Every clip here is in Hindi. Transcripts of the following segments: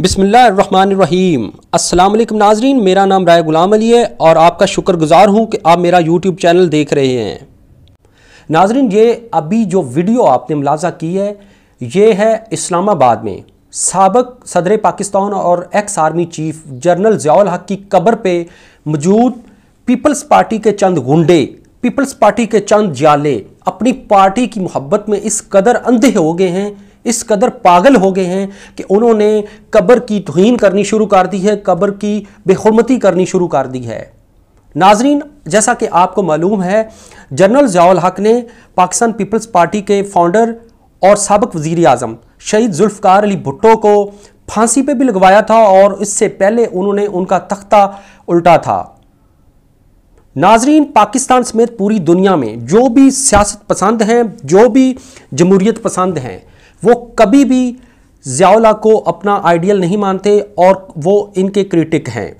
बिसमीम अस्सलाम वालेकुम नाजरीन मेरा नाम राय गुलाम अली है और आपका शुक्रगुजार हूँ कि आप मेरा यूट्यूब चैनल देख रहे हैं नाजरीन ये अभी जो वीडियो आपने मुलाजा की है ये है इस्लामाबाद में सबक सदर पाकिस्तान और ex army chief general Ziaul Haq की कब्र पे मौजूद पीपल्स पार्टी के चंद गुंडे पीपल्स पार्टी के चंद जाले अपनी पार्टी की मोहब्बत में इस कदर अंधे हो गए हैं इस कदर पागल हो गए हैं कि उन्होंने कब्र की तोहन करनी शुरू कर दी है कब्र की बेहरमती करनी शुरू कर दी है नाजरीन जैसा कि आपको मालूम है जनरल ज़ियाल हक ने पाकिस्तान पीपल्स पार्टी के फाउंडर और सबक वज़ी अजम शहीद जुल्फकार अली भुट्टो को फांसी पे भी लगवाया था और इससे पहले उन्होंने उनका तख्ता उल्टा था नाजरीन पाकिस्तान समेत पूरी दुनिया में जो भी सियासत पसंद हैं जो भी जमूरीत पसंद हैं वो कभी भी ज़ियाला को अपना आइडियल नहीं मानते और वो इनके क्रिटिक हैं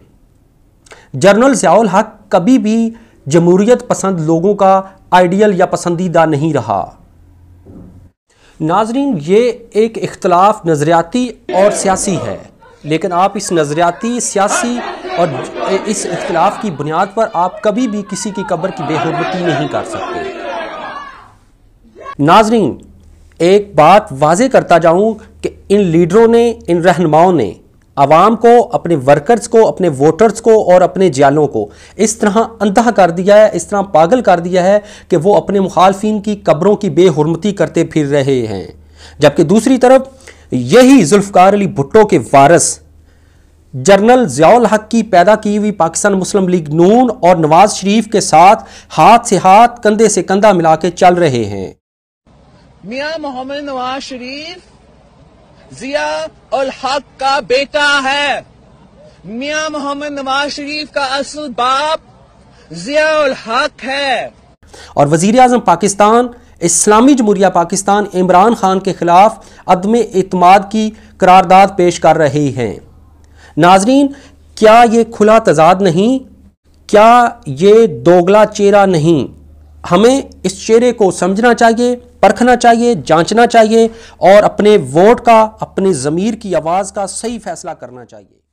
जनरल ज़ियाल हक कभी भी जमहूरीत पसंद लोगों का आइडियल या पसंदीदा नहीं रहा नाजरीन ये एक इख्तलाफ नज़रियाती और सियासी है लेकिन आप इस नज़रियाती सियासी और इस इख्तलाफ की बुनियाद पर आप कभी भी किसी की कब्र की बेहरमती नहीं कर सकते नाजरीन एक बात वाज करता जाऊँ कि इन लीडरों ने इन रहनुमाओं ने आवाम को अपने वर्कर्स को अपने वोटर्स को और अपने जियालों को इस तरह अंधा कर दिया है इस तरह पागल कर दिया है कि वो अपने मुखालफी की कब्रों की बेहरमती करते फिर रहे हैं जबकि दूसरी तरफ यही जुल्फकार अली भुट्टो के वारस जनरल ज़ियाल हक की पैदा की हुई पाकिस्तान मुस्लिम लीग नून और नवाज शरीफ के साथ हाथ से हाथ कंधे से कंधा मिला के चल रहे हैं मियाँ मोहम्मद नवाज शरीफ जिया उल हक का बेटा है मियां मोहम्मद नवाज शरीफ का असल बाप जिया उल हक है और वजीर अजम पाकिस्तान इस्लामी जमहूरिया पाकिस्तान इमरान खान के खिलाफ अदम इतमाद की करारदाद पेश कर रहे हैं नाजरीन क्या ये खुला तजाद नहीं क्या ये दोगला चेहरा नहीं हमें इस चेहरे को समझना चाहिए परखना चाहिए जांचना चाहिए और अपने वोट का अपनी ज़मीर की आवाज़ का सही फैसला करना चाहिए